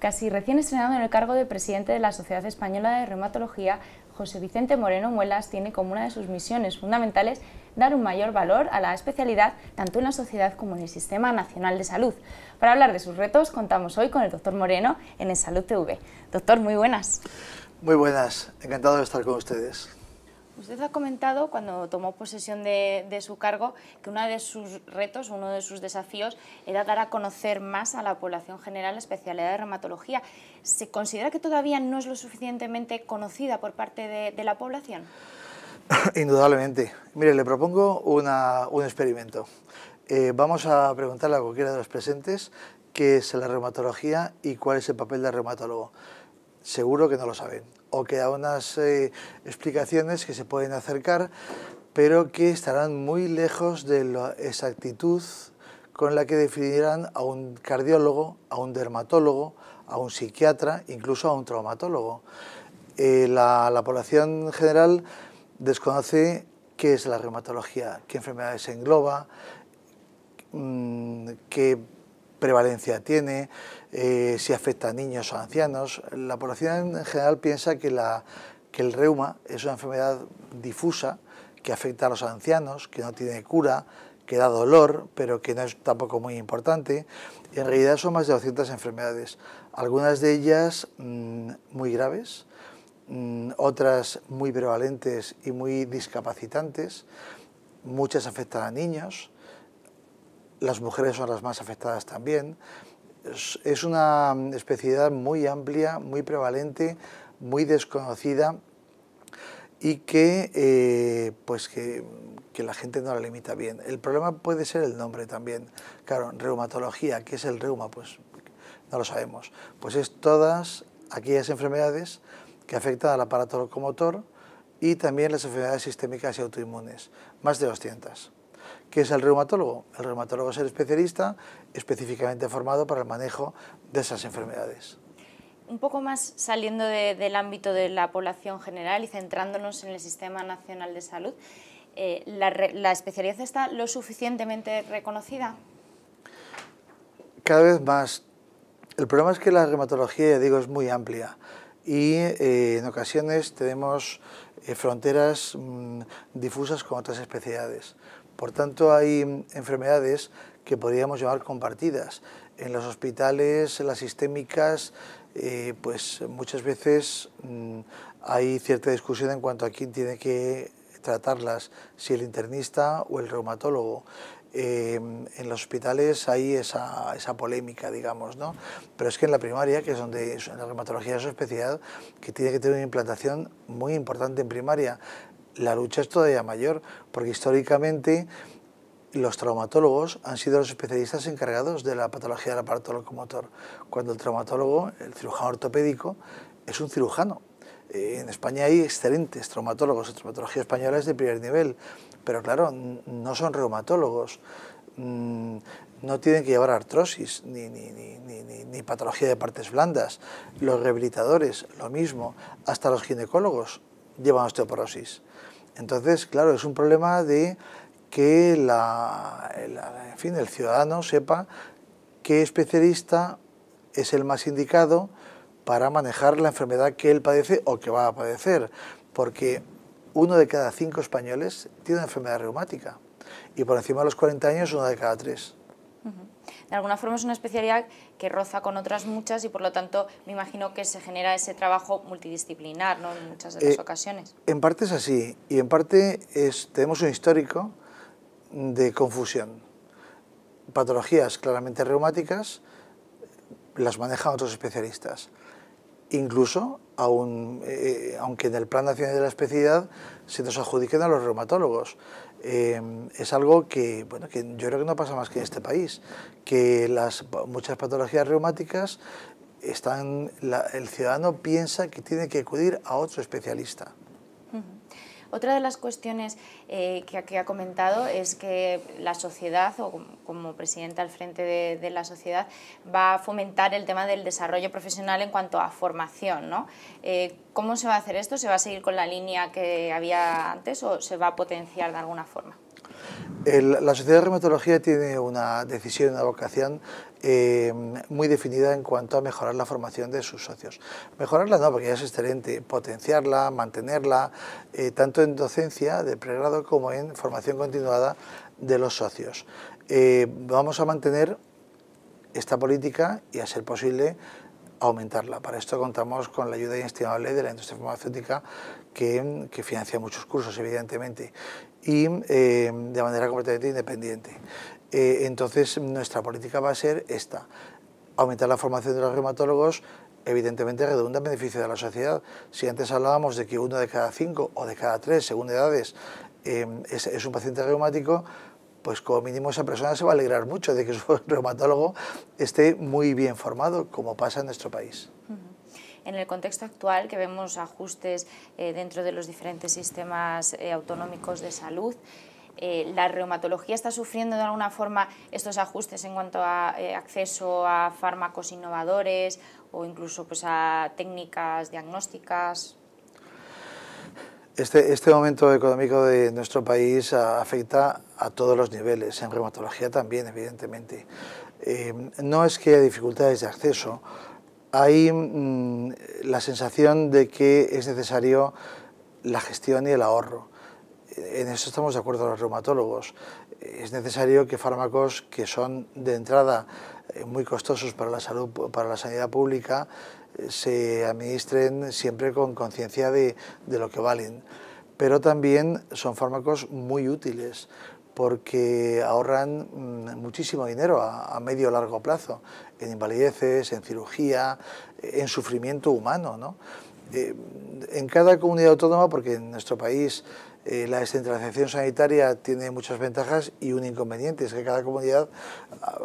Casi recién estrenado en el cargo de presidente de la Sociedad Española de Reumatología, José Vicente Moreno Muelas tiene como una de sus misiones fundamentales dar un mayor valor a la especialidad tanto en la sociedad como en el Sistema Nacional de Salud. Para hablar de sus retos contamos hoy con el doctor Moreno en el Salud TV. Doctor, muy buenas. Muy buenas, encantado de estar con ustedes. Usted ha comentado cuando tomó posesión de, su cargo que uno de sus retos, uno de sus desafíos era dar a conocer más a la población general la especialidad de reumatología. ¿Se considera que todavía no es lo suficientemente conocida por parte de, la población? Indudablemente. Mire, le propongo un experimento. Eh, vamos a preguntarle a cualquiera de los presentes qué es la reumatología y cuál es el papel del reumatólogo. Seguro que no lo saben o que da unas eh, explicaciones que se pueden acercar, pero que estarán muy lejos de la exactitud con la que definirán a un cardiólogo, a un dermatólogo, a un psiquiatra, incluso a un traumatólogo. Eh, la, población general desconoce qué es la reumatología, qué enfermedades engloba, mm, qué prevalencia tiene, eh, si afecta a niños o ancianos. La población en general piensa que, el reuma es una enfermedad difusa que afecta a los ancianos, que no tiene cura, que da dolor, pero que no es tampoco muy importante. En realidad son más de 200 enfermedades, algunas de ellas mm, muy graves, mm, otras muy prevalentes y muy discapacitantes, muchas afectan a niños, las mujeres son las más afectadas también, es una mm, especialidad muy amplia, muy prevalente, muy desconocida y eh, pues que, que, la gente no la limita bien. El problema puede ser el nombre también. Claro, reumatología, ¿qué es el reuma? Pues no lo sabemos. Pues es todas aquellas enfermedades que afectan al aparato locomotor y también las enfermedades sistémicas y autoinmunes, más de 200. Que es el reumatólogo? El reumatólogo es el especialista específicamente formado para el manejo de esas enfermedades. Un poco más saliendo del ámbito de la población general y centrándonos en el Sistema Nacional de Salud, eh, la, especialidad está lo suficientemente reconocida? Cada vez más. El problema es que la reumatología, digo, es muy amplia y eh, en ocasiones tenemos eh, fronteras mm, difusas con otras especialidades. Por tanto, hay enfermedades que podríamos llamar compartidas. En los hospitales, en las sistémicas, eh, pues muchas veces mm, hay cierta discusión en cuanto a quién tiene que tratarlas, si el internista o el reumatólogo. Eh, en los hospitales hay esa, esa, polémica, digamos, ¿no? Pero es que en la primaria, que es donde la reumatología es su especialidad, que tiene que tener una implantación muy importante en primaria, la lucha es todavía mayor, porque históricamente los traumatólogos han sido los especialistas encargados de la patología del aparato locomotor, cuando el traumatólogo, el cirujano ortopédico, es un cirujano. Eh, en España hay excelentes traumatólogos, la traumatología española es de primer nivel, pero claro, no son reumatólogos, mm, no tienen que llevar artrosis ni, ni, patología de partes blandas. Los rehabilitadores, lo mismo, hasta los ginecólogos llevan osteoporosis. Entonces, claro, es un problema de que fin, el ciudadano sepa qué especialista es el más indicado para manejar la enfermedad que él padece o que va a padecer, porque uno de cada cinco españoles tiene una enfermedad reumática y por encima de los 40 años uno de cada tres. De alguna forma es una especialidad que roza con otras muchas y por lo tanto me imagino que se genera ese trabajo multidisciplinar en muchas de las eh, ocasiones. En parte es así y en parte es, tenemos un histórico de confusión. Patologías claramente reumáticas las manejan otros especialistas incluso eh, aunque en el Plan Nacional de la Especialidad se nos adjudiquen a los reumatólogos. Em, es algo que, bueno, que yo creo que no pasa más que en este país, que las, muchas patologías reumáticas están, el ciudadano piensa que tiene que acudir a otro especialista. Otra de las cuestiones eh, que, ha comentado es que la sociedad, o como, presidenta al frente de, la sociedad, va a fomentar el tema del desarrollo profesional en cuanto a formación. Eh, ¿Cómo se va a hacer esto? ¿Se va a seguir con la línea que había antes o se va a potenciar de alguna forma? la Sociedad de Reumatología tiene una decisión, una vocación eh, muy definida en cuanto a mejorar la formación de sus socios. Mejorarla no, porque ya es excelente, potenciarla, mantenerla, eh, tanto en docencia de pregrado como en formación continuada de los socios. Eh, vamos a mantener esta política y a ser posible aumentarla. Para esto contamos con la ayuda inestimable de la industria farmacéutica que, financia muchos cursos, evidentemente, y de manera completamente independiente. Eh, entonces nuestra política va a ser esta, aumentar la formación de los reumatólogos, evidentemente redunda en beneficio de la sociedad. Si antes hablábamos de que uno de cada cinco o de cada tres, según edades, eh, es, un paciente reumático, pues como mínimo esa persona se va a alegrar mucho de que su reumatólogo esté muy bien formado, como pasa en nuestro país. En el contexto actual, que vemos ajustes eh, dentro de los diferentes sistemas autonómicos de salud, eh, la reumatología está sufriendo de alguna forma estos ajustes en cuanto a eh, acceso a fármacos innovadores o incluso pues, a técnicas diagnósticas? Este, este momento económico de nuestro país afecta a todos los niveles, en reumatología también, evidentemente. Eh, no es que haya dificultades de acceso, hay mm, la sensación de que es necesario la gestión y el ahorro en eso estamos de acuerdo los reumatólogos. Es necesario que fármacos que son de entrada eh, muy costosos para la salud, para la sanidad pública, eh, se administren siempre con conciencia de, de lo que valen. Pero también son fármacos muy útiles porque ahorran mm, muchísimo dinero a, medio o largo plazo, en invalideces, en cirugía, en sufrimiento humano. ¿no? Eh, en cada comunidad autónoma, porque en nuestro país eh, la descentralización sanitaria tiene muchas ventajas y un inconveniente, es que cada comunidad ah,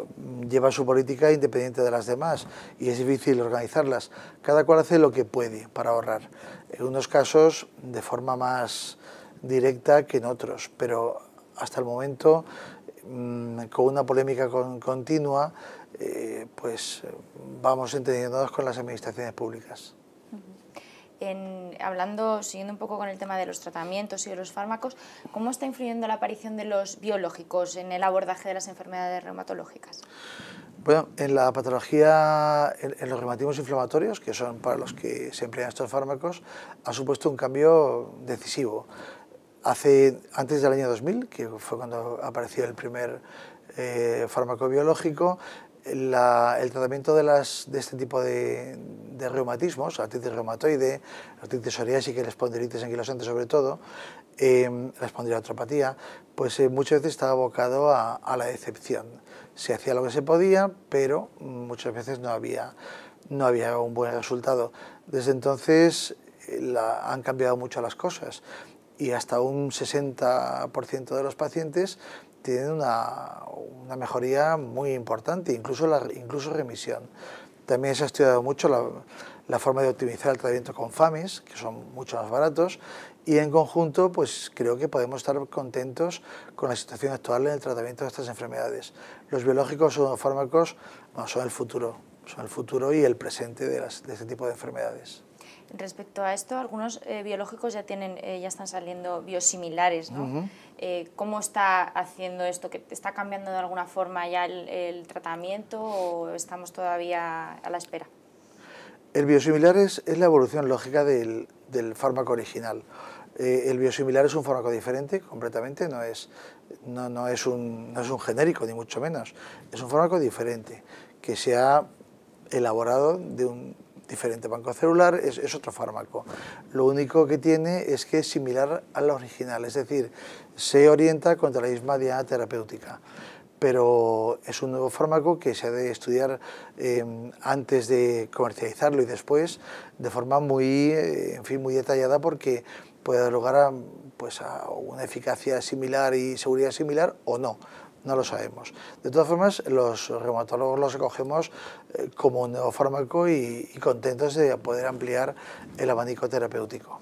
lleva su política independiente de las demás y es difícil organizarlas. Cada cual hace lo que puede para ahorrar, en unos casos de forma más directa que en otros, pero hasta el momento mm, con una polémica continua, eh, pues vamos entendiéndonos con las administraciones públicas hablando, siguiendo un poco con el tema de los tratamientos y de los fármacos, ¿cómo está influyendo la aparición de los biológicos en el abordaje de las enfermedades reumatológicas? Bueno, en la patología, en, los reumatismos inflamatorios, que son para los que se emplean estos fármacos, ha supuesto un cambio decisivo. Hace, antes del año 2000, que fue cuando apareció el primer eh, fármaco biológico, el tratamiento de, este tipo de, reumatismos, artritis reumatoide, artritis psoriásica y la espondilitis anquilosante sobre todo, em, pues, eh, la pues muchas veces estaba abocado a, la decepción. Se hacía lo que se podía, pero muchas veces no había, un buen resultado. Desde entonces eh, han cambiado mucho las cosas y hasta un 60% de los pacientes tienen una, una mejoría muy importante, incluso, la, incluso remisión. También se ha estudiado mucho la, forma de optimizar el tratamiento con FAMIS, que son mucho más baratos, y en conjunto pues creo que podemos estar contentos con la situación actual en el tratamiento de estas enfermedades. Los biológicos o fármacos, son el futuro, son el futuro y el presente de, de este tipo de enfermedades. Respecto a esto, algunos eh, biológicos ya, tienen, eh, ya están saliendo biosimilares, ¿no? Eh, ¿Cómo está haciendo esto? ¿Que ¿Está cambiando de alguna forma ya el, tratamiento o estamos todavía a la espera? El biosimilar es, la evolución lógica del, fármaco original. el biosimilar es un fármaco diferente completamente, no es, no, no es un genérico, ni mucho menos. Es un fármaco diferente que se ha elaborado de un, diferente banco celular, es otro fármaco. Lo único que tiene es que es similar a original, es decir, se orienta contra la misma diana terapéutica pero es un nuevo fármaco que se ha de estudiar em, antes de comercializarlo y después de forma muy, en fin, muy detallada porque puede dar lugar pues, a una eficacia similar y seguridad similar o no no lo sabemos. De todas formas, los reumatólogos los recogemos eh, como un nuevo fármaco y, contentos de poder ampliar el abanico terapéutico.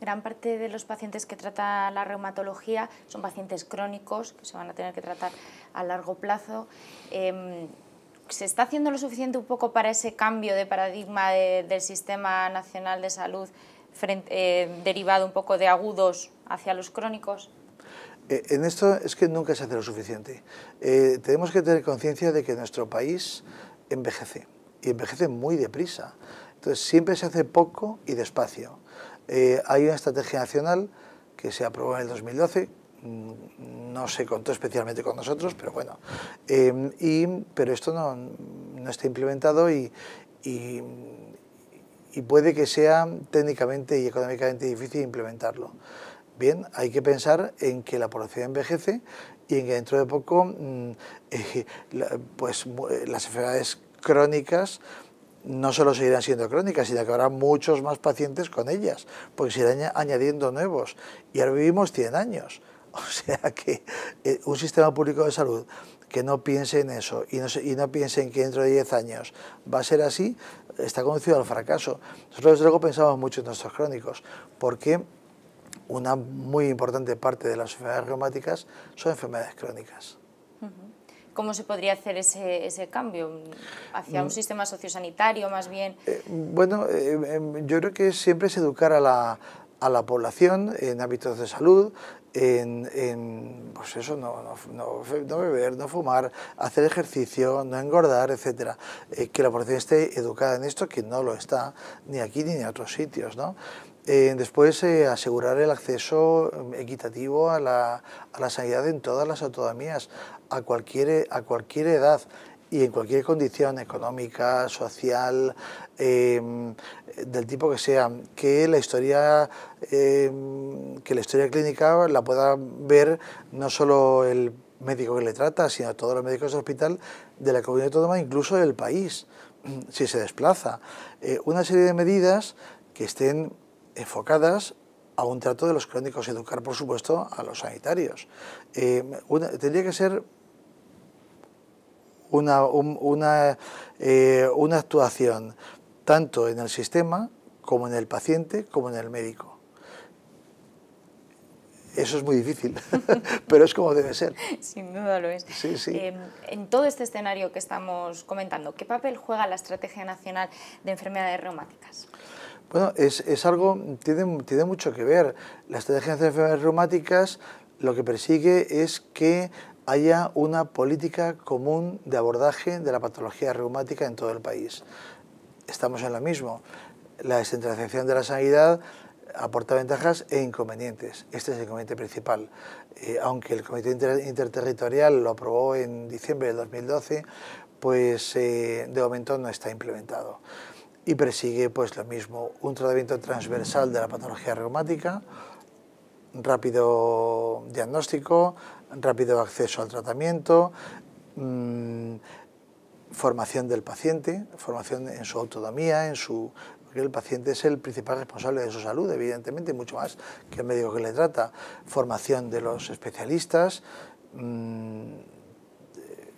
Gran parte de los pacientes que trata la reumatología son pacientes crónicos que se van a tener que tratar a largo plazo. Em, ¿Se está haciendo lo suficiente un poco para ese cambio de paradigma del Sistema Nacional de Salud eh, derivado un poco de agudos hacia los crónicos? Eh, en esto es que nunca se hace lo suficiente. Eh, tenemos que tener conciencia de que nuestro país envejece y envejece muy deprisa. Entonces siempre se hace poco y despacio. Eh, hay una estrategia nacional que se aprobó en el 2012, mm, no se contó especialmente con nosotros, pero bueno. Y, pero esto no, no está implementado y puede que sea técnicamente y económicamente difícil implementarlo. Bien, hay que pensar en que la población envejece y en que dentro de poco mm, eh, pues, eh, las enfermedades crónicas no solo seguirán siendo crónicas, sino que habrá muchos más pacientes con ellas, porque se irán añadiendo nuevos. Y ahora vivimos 100 años. O sea que eh, un sistema público de salud que no piense en eso y no, y no piense en que dentro de 10 años va a ser así, está conducido al fracaso. Nosotros desde luego pensamos mucho en nuestros crónicos, porque una muy importante parte de las enfermedades reumáticas son enfermedades crónicas. ¿Cómo se podría hacer ese, ese cambio? ¿Hacia un mm. sistema sociosanitario más bien? Eh, bueno, eh, em, yo creo que siempre es educar a la, a la población en hábitos de salud, en, en pues eso, no, no, no, beber, no fumar, hacer ejercicio, no engordar, etcétera eh, que la población esté educada en esto, que no lo está ni aquí ni en otros sitios. ¿no? Eh, después, eh, asegurar el acceso mm, equitativo a la, sanidad en todas las autonomías, a cualquier, a cualquier edad y en cualquier condición económica, social, eh, del tipo que sea, que la historia que la historia clínica la pueda ver no solo el médico que le trata, sino todos los médicos del hospital de la comunidad autónoma, incluso del país, si se desplaza. una serie de medidas que estén enfocadas a un trato de los crónicos, y educar por supuesto a los sanitarios. Eh, tendría que ser eh, una, actuación tanto en el sistema como en el paciente como en el médico. Eso es muy difícil, pero es como debe ser. Sin duda lo es. Eh, en todo este escenario que estamos comentando, ¿qué papel juega la Estrategia Nacional de Enfermedades Reumáticas? Bueno, es, algo, tiene, tiene, mucho que ver. La estrategia de enfermedades reumáticas lo que persigue es que haya una política común de abordaje de la patología reumática en todo el país. Estamos en lo mismo. La descentralización de la sanidad aporta ventajas e inconvenientes. Este es el inconveniente principal. Eh, aunque el Comité Interterritorial lo aprobó en diciembre de 2012, pues eh, de momento no está implementado y persigue pues lo mismo, un tratamiento transversal de la patología reumática, rápido diagnóstico, rápido acceso al tratamiento, mm, formación del paciente, formación en su autonomía, en su porque el paciente es el principal responsable de su salud, evidentemente, mucho más que el médico que le trata, formación de los especialistas, mm,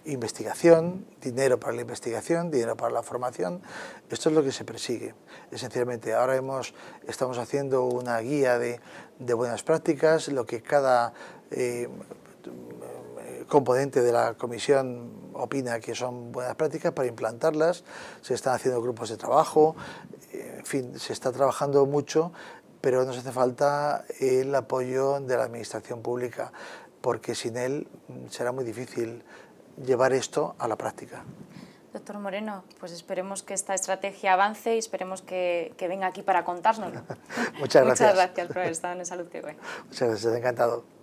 investigación, dinero para la investigación, dinero para la formación. Esto es lo que se persigue, esencialmente. Ahora hemos, estamos haciendo una guía de, buenas prácticas, lo que cada eh, componente de la comisión opina que son buenas prácticas para implantarlas, se están haciendo grupos de trabajo, en fin, se está trabajando mucho, pero nos hace falta el apoyo de la administración pública, porque sin él mm, será muy difícil llevar esto a la práctica. Doctor Moreno, pues esperemos que esta estrategia avance y esperemos que, venga aquí para contárnoslo. Muchas gracias. Muchas gracias por haber estado en Salud Muchas gracias, encantado.